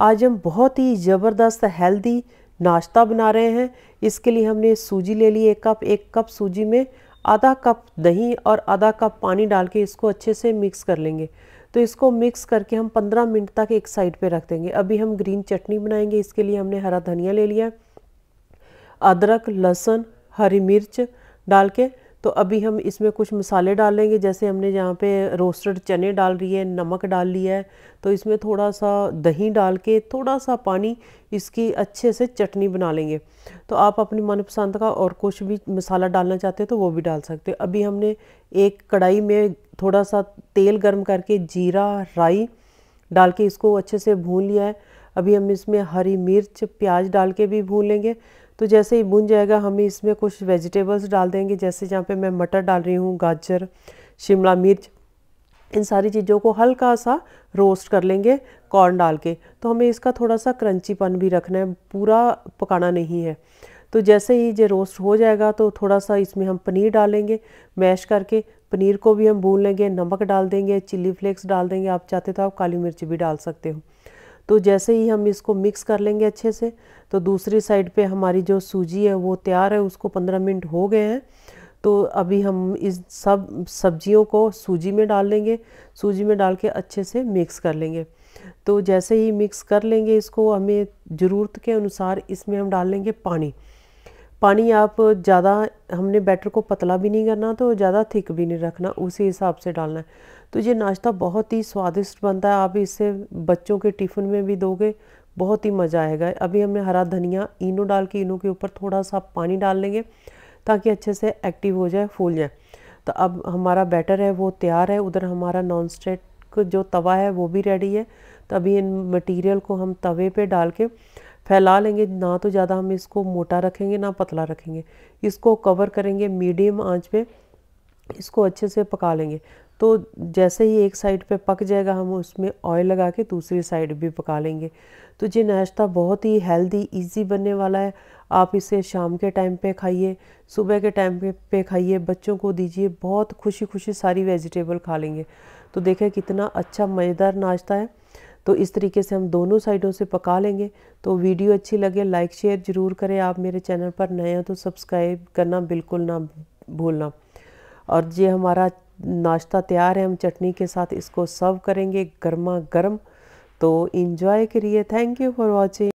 आज हम बहुत ही ज़बरदस्त हेल्दी नाश्ता बना रहे हैं इसके लिए हमने सूजी ले ली एक कप एक कप सूजी में आधा कप दही और आधा कप पानी डाल के इसको अच्छे से मिक्स कर लेंगे तो इसको मिक्स करके हम 15 मिनट तक एक साइड पे रख देंगे अभी हम ग्रीन चटनी बनाएंगे इसके लिए हमने हरा धनिया ले लिया अदरक लहसुन हरी मिर्च डाल के तो अभी हम इसमें कुछ मसाले डालेंगे जैसे हमने यहाँ पे रोस्टेड चने डाल रही है नमक डाल लिया है तो इसमें थोड़ा सा दही डाल के थोड़ा सा पानी इसकी अच्छे से चटनी बना लेंगे तो आप अपनी मनपसंद का और कुछ भी मसाला डालना चाहते हो तो वो भी डाल सकते हो अभी हमने एक कढ़ाई में थोड़ा सा तेल गर्म करके जीरा राई डाल के इसको अच्छे से भून लिया है अभी हम इसमें हरी मिर्च प्याज डाल के भी भून लेंगे तो जैसे ही भून जाएगा हम इसमें कुछ वेजिटेबल्स डाल देंगे जैसे जहाँ पे मैं मटर डाल रही हूँ गाजर शिमला मिर्च इन सारी चीज़ों को हल्का सा रोस्ट कर लेंगे कॉर्न डाल के तो हमें इसका थोड़ा सा क्रंचीपन भी रखना है पूरा पकाना नहीं है तो जैसे ही ये रोस्ट हो जाएगा तो थोड़ा सा इसमें हम पनीर डालेंगे मैश करके पनीर को भी हम भून लेंगे नमक डाल देंगे चिली फ्लेक्स डाल देंगे आप चाहते तो आप काली मिर्च भी डाल सकते हो तो जैसे ही हम इसको मिक्स कर लेंगे अच्छे से तो दूसरी साइड पे हमारी जो सूजी है वो तैयार है उसको पंद्रह मिनट हो गए हैं तो अभी हम इस सब सब्जियों को सूजी में डाल लेंगे सूजी में डाल के अच्छे से मिक्स कर लेंगे तो जैसे ही मिक्स कर लेंगे इसको हमें ज़रूरत के अनुसार इसमें हम डाल लेंगे पानी पानी आप ज़्यादा हमने बैटर को पतला भी नहीं करना तो ज़्यादा थिक भी नहीं रखना उसी हिसाब से डालना है तो ये नाश्ता बहुत ही स्वादिष्ट बनता है आप इसे बच्चों के टिफ़िन में भी दोगे बहुत ही मज़ा आएगा अभी हमने हरा धनिया इनो डाल के इनो के ऊपर थोड़ा सा पानी डाल लेंगे ताकि अच्छे से एक्टिव हो जाए फूल जाए तो अब हमारा बैटर है वो तैयार है उधर हमारा नॉन स्टेट जो तवा है वो भी रेडी है तो अभी इन मटीरियल को हम तवे पर डाल के फैला लेंगे ना तो ज़्यादा हम इसको मोटा रखेंगे ना पतला रखेंगे इसको कवर करेंगे मीडियम आंच पे इसको अच्छे से पका लेंगे तो जैसे ही एक साइड पे पक जाएगा हम उसमें ऑयल लगा के दूसरी साइड भी पका लेंगे तो ये नाश्ता बहुत ही हेल्दी इजी बनने वाला है आप इसे शाम के टाइम पे खाइए सुबह के टाइम पे खाइए बच्चों को दीजिए बहुत खुशी खुशी सारी वेजिटेबल खा लेंगे तो देखें कितना अच्छा मज़ेदार नाश्ता है तो इस तरीके से हम दोनों साइडों से पका लेंगे तो वीडियो अच्छी लगे लाइक शेयर ज़रूर करें आप मेरे चैनल पर नए हैं तो सब्सक्राइब करना बिल्कुल ना भूलना और ये हमारा नाश्ता तैयार है हम चटनी के साथ इसको सर्व करेंगे गर्मा गर्म तो इन्जॉय करिए थैंक यू फॉर वॉचिंग